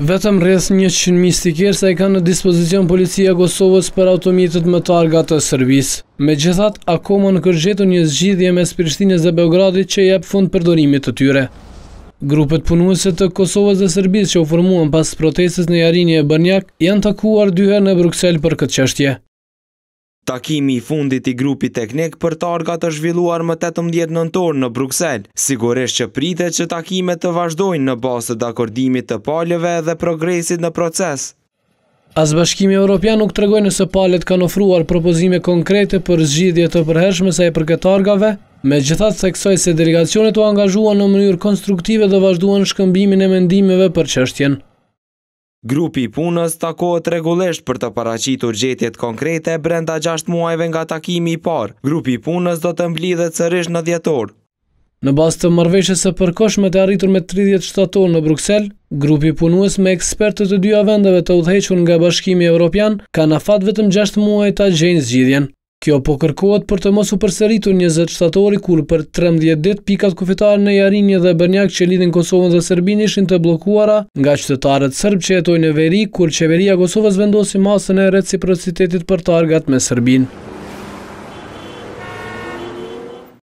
Vetëm rreth 100 mistikerë sa i kanë në dispozicion policia Kosovës për automjetet më targa të servis. Me gjithat, akoma në kërgjetu një zgjidhje me Sprishtines dhe Beogradit që jep fund përdorimit të tyre. Grupet punuese të Kosovës dhe sërbis që u formuan pas protestës në jarinje e Bërnjak janë takuar dyher në Bruxelles për këtë qështje. Takimi i fundit i grupi teknik për targa të zhvilluar më 18 nëntorë në Bruxelles, sigurisht që prite që takimet të vazhdojnë në basët të akordimit të paljeve dhe progresit në proces. As bashkimi Europian nuk të regojnë nëse palet kanë ofruar propozime konkrete për zgjidhje të përheshme sa e përket targave, me gjithat seksoj se delegacionet u angazhuan në mënyrë konstruktive dhe vazhduan shkëmbimin e mendimeve për qështjen. Grupi punës takohet regulesht për të paracitur gjetjet konkrete brenda 6 muajve nga takimi i parë. Grupi punës do të mblidhet sërish në djetorë. Në bazë të mërveshës e përkoshme të arritur me 37 tonë në Bruxelles, grupi punues me ekspertët të dyja vendeve të udhëhequr nga bashkimi evropian, ka në fatë vetëm 6 muaj të gjejnë zgjidhjen. Kjo po kërkohet për të mos u përsëritur 27 shtatori kur për 13 ditë pikat kufitare në Jarinje dhe Bernjak që lidhin Kosovën dhe Serbinë ishin të bllokuara nga qytetarët serb që jetojnë në veri kur qeveria e Kosovës vendosi masën e reciprocitetit për targat me Serbinë.